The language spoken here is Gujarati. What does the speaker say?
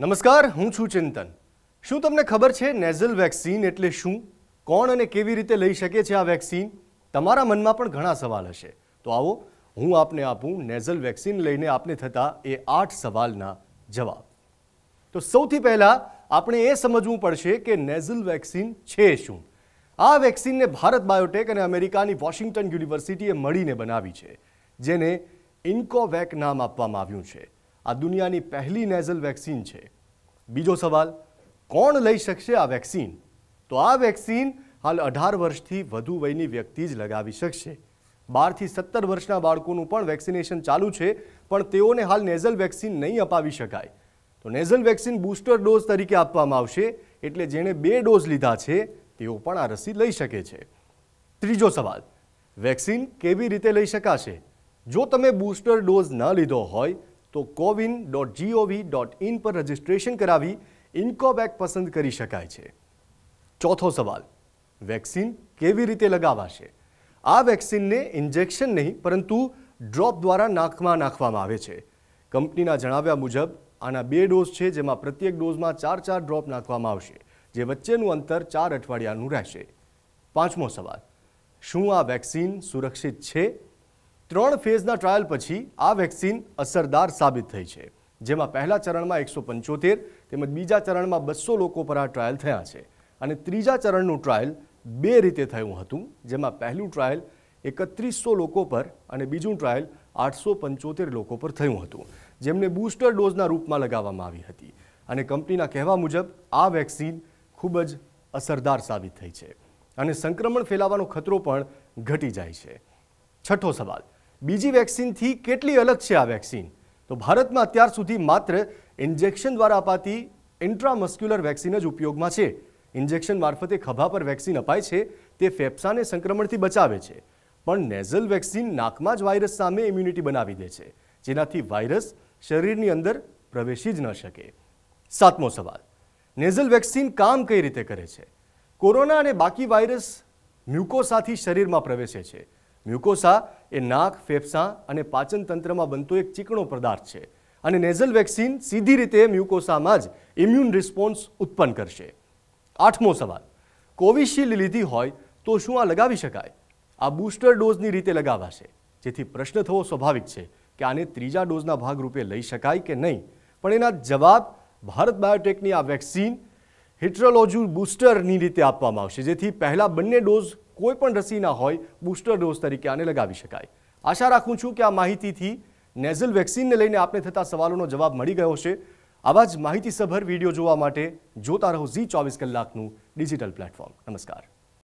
નમસ્કાર હું છું ચિંતન શું તમને ખબર છે નેઝલ વેક્સિન એટલે શું કોણ અને કેવી રીતે લઈ શકે છે આ વેક્સિન તમારા મનમાં પણ ઘણા સવાલ હશે તો આવો હું આપને આપું નેઝલ વેક્સિન લઈને આપને થતા એ આઠ સવાલના જવાબ તો સૌથી પહેલાં આપણે એ સમજવું પડશે કે નેઝલ વેક્સિન છે શું આ વેક્સિનને ભારત બાયોટેક અને અમેરિકાની વોશિંગ્ટન યુનિવર્સિટીએ મળીને બનાવી છે જેને ઇન્કોવેક નામ આપવામાં આવ્યું છે આ દુનિયાની પહેલી નેઝલ વેક્સિન છે બીજો સવાલ કોણ લઈ શકશે આ વેક્સિન તો આ વેક્સિન હાલ અઢાર વર્ષથી વધુ વયની વ્યક્તિ જ લગાવી શકશે બારથી સત્તર વર્ષના બાળકોનું પણ વેક્સિનેશન ચાલુ છે પણ તેઓને હાલ નેઝલ વેક્સિન નહીં અપાવી શકાય તો નેઝલ વેક્સિન બૂસ્ટર ડોઝ તરીકે આપવામાં આવશે એટલે જેણે બે ડોઝ લીધા છે તેઓ પણ આ રસી લઈ શકે છે ત્રીજો સવાલ વેક્સિન કેવી રીતે લઈ શકાશે જો તમે બુસ્ટર ડોઝ ન લીધો હોય તો CoWIN dot G O V dot in પર રજીસ્ટ્રેશન કરાવી ઇન્કોબેક પસંદ કરી શકાય છે ચોથો સવાલ વેક્સિન કેવી રીતે લગાવાશે આ વેક્સિનને ઇન્જેક્શન નહીં પરંતુ ડ્રોપ દ્વારા નાકમાં નાખવામાં આવે છે કંપનીના જણાવ્યા મુજબ આના બે ડોઝ છે જેમાં પ્રત્યેક ડોઝમાં ચાર ચાર ડ્રોપ નાખવામાં આવશે જે વચ્ચેનું અંતર ચાર અઠવાડિયાનું રહેશે પાંચમો સવાલ શું આ વેક્સિન સુરક્ષિત છે ત્રણ ફેઝના ટ્રાયલ પછી આ વેક્સિન અસરદાર સાબિત થઈ છે જેમાં પહેલા ચરણમાં એકસો પંચોતેર તેમજ બીજા ચરણમાં બસો લોકો પર આ ટ્રાયલ થયા છે અને ત્રીજા ચરણનું ટ્રાયલ બે રીતે થયું હતું જેમાં પહેલું ટ્રાયલ એકત્રીસો લોકો પર અને બીજું ટ્રાયલ આઠસો પંચોતેર લોકો પર થયું હતું જેમને બૂસ્ટર ડોઝના રૂપમાં લગાવવામાં આવી હતી અને કંપનીના કહેવા મુજબ આ વેક્સિન ખૂબ જ અસરદાર સાબિત થઈ છે અને સંક્રમણ ફેલાવાનો ખતરો પણ ઘટી જાય છે છઠ્ઠો સવાલ બીજી વેક્સિનથી કેટલી અલગ છે આ વેક્સિન તો ભારતમાં અત્યાર સુધી માત્ર ઇન્જેક્શન દ્વારા અપાતી ઇન્ટ્રામસ્ક્યુલર વેક્સિન જ ઉપયોગમાં છે ઇન્જેક્શન મારફતે ખભા પર વેક્સિન અપાય છે તે ફેફસાને સંક્રમણથી બચાવે છે પણ નેઝલ વેક્સિન નાકમાં જ વાયરસ સામે ઇમ્યુનિટી બનાવી દે છે જેનાથી વાયરસ શરીરની અંદર પ્રવેશી જ ન શકે સાતમો સવાલ નેઝલ વેક્સિન કામ કઈ રીતે કરે છે કોરોના અને બાકી વાયરસ મ્યુકોસાથી શરીરમાં પ્રવેશે છે મ્યુકોસા એ નાક ફેફસાં અને પાચન તંત્રમાં બનતો એક ચીકણો પદાર્થ છે અને નેઝલ વેક્સિન સીધી રીતે મ્યુકોસામાં જ ઇમ્યુન રિસ્પોન્સ ઉત્પન્ન કરશે આઠમો સવાલ કોવિશિલ્ડ લીધી હોય તો શું આ લગાવી શકાય આ બુસ્ટર ડોઝની રીતે લગાવાશે જેથી પ્રશ્ન થવો સ્વાભાવિક છે કે આને ત્રીજા ડોઝના ભાગરૂપે લઈ શકાય કે નહીં પણ એના જવાબ ભારત બાયોટેકની આ વેક્સિન હિટ્રોલોજી બુસ્ટરની રીતે આપવામાં આવશે જેથી પહેલાં બંને ડોઝ કોઈ પણ રસીના હોય બુસ્ટર ડોઝ તરીકે આને લગાવી શકાય આશા રાખું છું કે આ માહિતીથી નેઝલ વેક્સિનને લઈને આપને થતા સવાલોનો જવાબ મળી ગયો છે આવા જ માહિતીસભર વિડીયો જોવા માટે જોતા રહો ઝી ચોવીસ કલાકનું ડિજિટલ પ્લેટફોર્મ નમસ્કાર